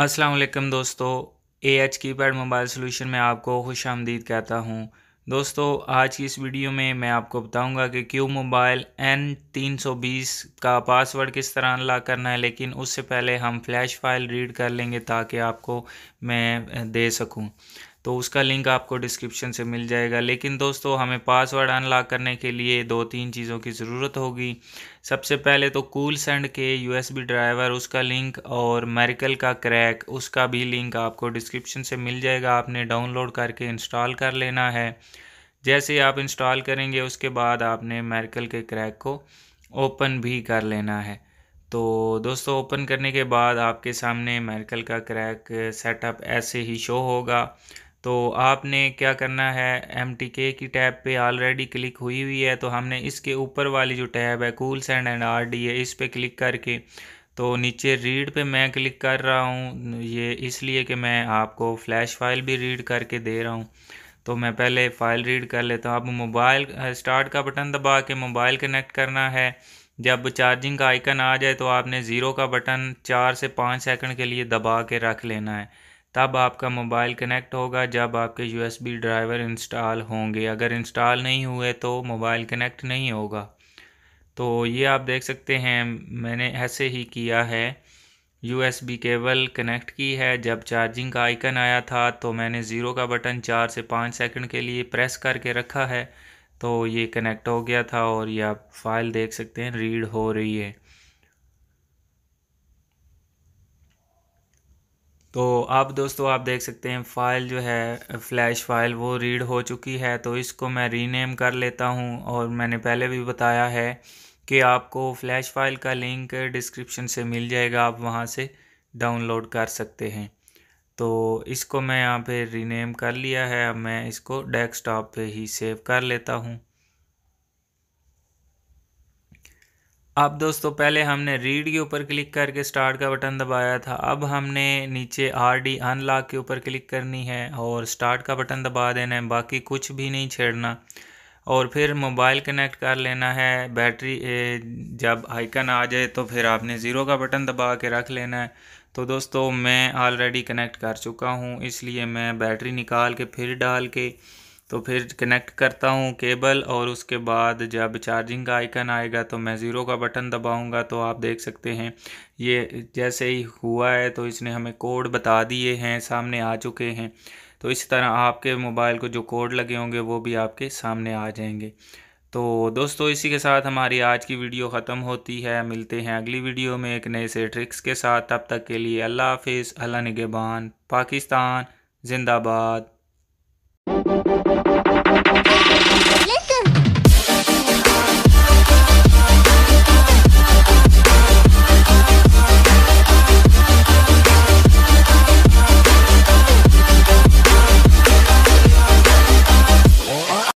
अस्सलाम वालेकुम दोस्तों A H keypad mobile solution में आपको खुश आमदीद कहता हूँ दोस्तों आज की इस वीडियो में मैं आपको बताऊंगा कि क्यों मोबाइल एन तीन सौ बीस का पासवर्ड किस तरह अनलॉक करना है लेकिन उससे पहले हम फ्लैश फाइल रीड कर लेंगे ताकि आपको मैं दे सकूँ तो उसका लिंक आपको डिस्क्रिप्शन से मिल जाएगा लेकिन दोस्तों हमें पासवर्ड अनलॉक करने के लिए दो तीन चीज़ों की ज़रूरत होगी सबसे पहले तो कूल सेंड के यूएसबी ड्राइवर उसका लिंक और मेरिकल का क्रैक उसका भी लिंक आपको डिस्क्रिप्शन से मिल जाएगा आपने डाउनलोड करके इंस्टॉल कर लेना है जैसे आप इंस्टॉल करेंगे उसके बाद आपने मेरिकल के क्रैक को ओपन भी कर लेना है तो दोस्तों ओपन करने के बाद आपके सामने मेरिकल का क्रैक सेटअप ऐसे ही शो होगा तो आपने क्या करना है एम टी के की टैब पे ऑलरेडी क्लिक हुई हुई है तो हमने इसके ऊपर वाली जो टैब है cools and and R D है इस पर क्लिक करके तो नीचे रीड पे मैं क्लिक कर रहा हूँ ये इसलिए कि मैं आपको फ्लैश फाइल भी रीड करके दे रहा हूँ तो मैं पहले फ़ाइल रीड कर लेता हूँ अब मोबाइल स्टार्ट का बटन दबा के मोबाइल कनेक्ट करना है जब चार्जिंग का आइकन आ जाए तो आपने ज़ीरो का बटन चार से पाँच सेकंड के लिए दबा के रख लेना है तब आपका मोबाइल कनेक्ट होगा जब आपके बी ड्राइवर इंस्टॉल होंगे अगर इंस्टॉल नहीं हुए तो मोबाइल कनेक्ट नहीं होगा तो ये आप देख सकते हैं मैंने ऐसे ही किया है बी केबल कनेक्ट की है जब चार्जिंग का आइकन आया था तो मैंने ज़ीरो का बटन चार से पाँच सेकंड के लिए प्रेस करके रखा है तो ये कनेक्ट हो गया था और ये आप फाइल देख सकते हैं रीड हो रही है तो आप दोस्तों आप देख सकते हैं फ़ाइल जो है फ़्लैश फाइल वो रीड हो चुकी है तो इसको मैं रीनेम कर लेता हूँ और मैंने पहले भी बताया है कि आपको फ़्लैश फाइल का लिंक डिस्क्रिप्शन से मिल जाएगा आप वहाँ से डाउनलोड कर सकते हैं तो इसको मैं यहाँ पे रीनेम कर लिया है अब मैं इसको डेस्कटॉप पे ही सेव कर लेता हूँ अब दोस्तों पहले हमने रीड के ऊपर क्लिक करके स्टार्ट का बटन दबाया था अब हमने नीचे आर डी अनलॉक के ऊपर क्लिक करनी है और स्टार्ट का बटन दबा देना है बाकी कुछ भी नहीं छेड़ना और फिर मोबाइल कनेक्ट कर लेना है बैटरी जब आइकन आ जाए तो फिर आपने ज़ीरो का बटन दबा के रख लेना है तो दोस्तों मैं ऑलरेडी कनेक्ट कर चुका हूँ इसलिए मैं बैटरी निकाल के फिर डाल के तो फिर कनेक्ट करता हूँ केबल और उसके बाद जब चार्जिंग का आइकन आएगा तो मैं ज़ीरो का बटन दबाऊँगा तो आप देख सकते हैं ये जैसे ही हुआ है तो इसने हमें कोड बता दिए हैं सामने आ चुके हैं तो इस तरह आपके मोबाइल को जो कोड लगे होंगे वो भी आपके सामने आ जाएंगे तो दोस्तों इसी के साथ हमारी आज की वीडियो ख़त्म होती है मिलते हैं अगली वीडियो में एक नए से ट्रिक्स के साथ तब तक के लिए अल्लाह हाफिज़ अल्लाह निगेबान पाकिस्तान जिंदाबाद Thank you.